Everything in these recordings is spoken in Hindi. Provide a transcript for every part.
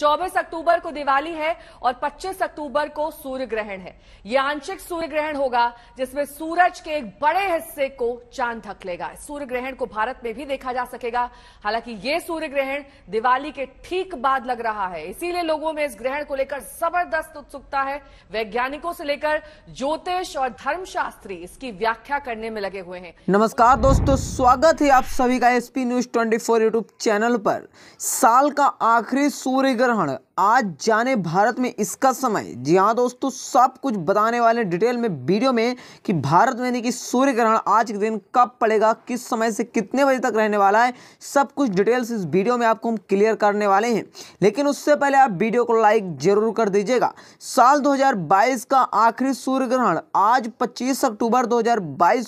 24 अक्टूबर को दिवाली है और 25 अक्टूबर को सूर्य ग्रहण है यह आंशिक सूर्य ग्रहण होगा जिसमें सूरज के एक बड़े हिस्से को चांद ढक लेगा सूर्य ग्रहण को भारत में भी देखा जा सकेगा हालांकि ये सूर्य ग्रहण दिवाली के ठीक बाद लग रहा है इसीलिए लोगों में इस ग्रहण को लेकर जबरदस्त उत्सुकता है वैज्ञानिकों से लेकर ज्योतिष और धर्मशास्त्री इसकी व्याख्या करने में लगे हुए हैं नमस्कार दोस्तों स्वागत है आप सभी का SP news twenty four YouTube channel पर साल का आखिरी सूर्य ഉദാഹരണമാണ് आज जाने भारत में इसका समय जी हाँ दोस्तों सब कुछ बताने वाले डिटेल में वीडियो में कि भारत में यानी कि सूर्य ग्रहण आज के दिन कब पड़ेगा किस समय से कितने बजे तक रहने वाला है सब कुछ डिटेल्स इस वीडियो में आपको हम क्लियर करने वाले हैं लेकिन उससे पहले आप वीडियो को लाइक जरूर कर दीजिएगा साल दो का आखिरी सूर्य ग्रहण आज पच्चीस अक्टूबर दो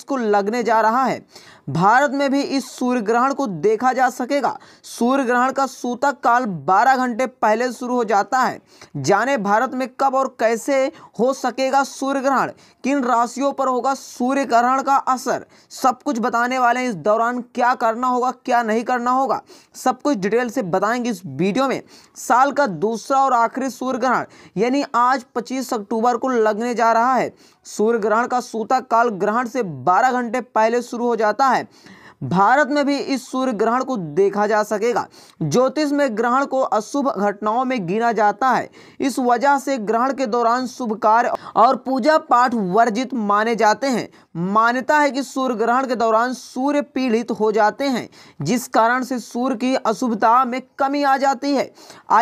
को लगने जा रहा है भारत में भी इस सूर्य ग्रहण को देखा जा सकेगा सूर्य ग्रहण का सूतक काल बारह घंटे पहले शुरू हो जाता है जाने भारत में कब और कैसे हो सकेगा सूर्य ग्रहण किन राशियों पर होगा सूर्य ग्रहण का असर सब कुछ बताने वाले हैं इस दौरान क्या करना होगा क्या नहीं करना होगा सब कुछ डिटेल से बताएंगे इस वीडियो में साल का दूसरा और आखिरी सूर्य ग्रहण यानी आज 25 अक्टूबर को लगने जा रहा है सूर्य ग्रहण का सूतक काल ग्रहण से 12 घंटे पहले शुरू हो जाता है भारत में भी इस सूर्य ग्रहण को देखा जा सकेगा ज्योतिष में ग्रहण को अशुभ घटनाओं में गिना जाता है इस वजह से ग्रहण के दौरान शुभ कार्य और पूजा पाठ वर्जित माने जाते हैं मान्यता है कि सूर्य ग्रहण के दौरान सूर्य पीड़ित हो जाते हैं जिस कारण से सूर्य की अशुभता में कमी आ जाती है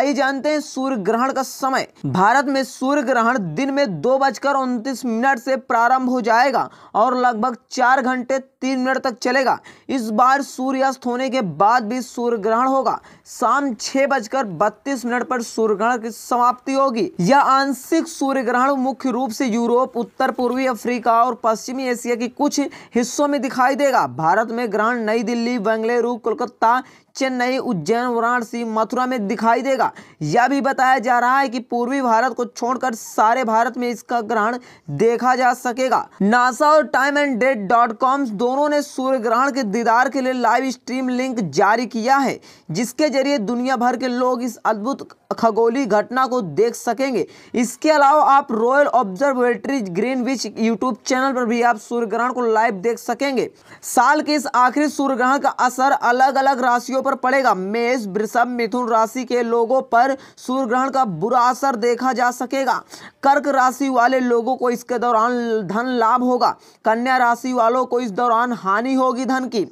आइए जानते हैं सूर्य ग्रहण का समय भारत में सूर्य ग्रहण दिन में दो बजकर उनतीस मिनट से प्रारंभ हो जाएगा और लगभग चार घंटे तीन मिनट तक चलेगा इस बार सूर्यास्त होने के बाद भी सूर्य ग्रहण होगा शाम छह बजकर बत्तीस मिनट पर सूर्य ग्रहण की समाप्ति होगी यह आंशिक सूर्य ग्रहण मुख्य रूप से यूरोप उत्तर पूर्वी अफ्रीका और पश्चिमी एशिया के कुछ हिस्सों में दिखाई देगा भारत में ग्रहण नई दिल्ली बेंगलुरु कोलकाता चेन्नई उज्जैन वाराणसी मथुरा में दिखाई देगा यह भी बताया जा रहा है कि पूर्वी भारत को छोड़कर सारे भारत में इसका ग्रहण देखा जा सकेगा नासा और time and date dot com दोनों ने सूर्य ग्रहण के दीदार के लिए लाइव स्ट्रीम लिंक जारी किया है जिसके जरिए दुनिया भर के लोग इस अद्भुत खगोली घटना को देख सकेंगे इसके अलावा आप Royal Observatory Greenwich YouTube channel पर भी आप सूर्य ग्रहण को लाइव देख सकेंगे साल के इस आखिरी सूर्य ग्रहण का असर अलग अलग राशियों ऊपर पड़ेगा मेष वृषभ मिथुन राशि के लोगों पर सूर्य ग्रहण का बुरा असर देखा जा सकेगा कर्क राशि वाले लोगों को इसके दौरान धन लाभ होगा कन्या राशि वालों को इस दौरान हानि होगी धन की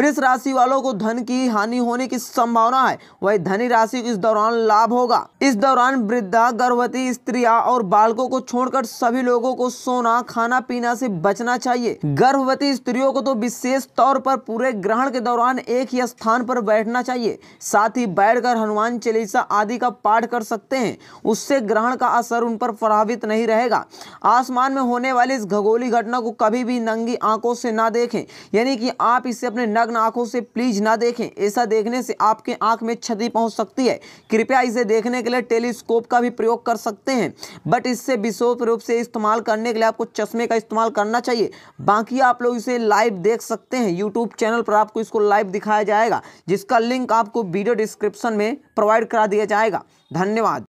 वृष राशि वालों को धन की हानि होने की संभावना है वही धनी राशि को इस दौरान लाभ होगा इस दौरान वृद्धा गर्भवती स्त्रिया और बालकों को छोड़कर सभी लोगों को सोना खाना पीना से बचना चाहिए गर्भवती स्त्रियों को तो विशेष तौर पर पूरे ग्रहण के दौरान एक ही स्थान पर बैठना चाहिए साथ ही बैठकर हनुमान चालीसा आदि का पाठ कर सकते हैं उससे ग्रहण का असर उन पर प्रभावित नहीं रहेगा आसमान में होने वाली इस खगोली घटना को कभी भी नंगी आंखों से ना देखें यानी कि आप इसे अपने नग्न आंखों से प्लीज ना देखें ऐसा देखने से आपके आंख में क्षति पहुंच सकती है कृपया इसे देखने के लिए टेलीस्कोप का भी प्रयोग कर सकते हैं बट इससे विशेष रूप से इस्तेमाल करने के लिए आपको चश्मे का इस्तेमाल करना चाहिए बाकी आप लोग इसे लाइव देख सकते हैं यूट्यूब चैनल पर आपको इसको लाइव दिखाया जाएगा जिस इसका लिंक आपको वीडियो डिस्क्रिप्शन में प्रोवाइड करा दिया जाएगा धन्यवाद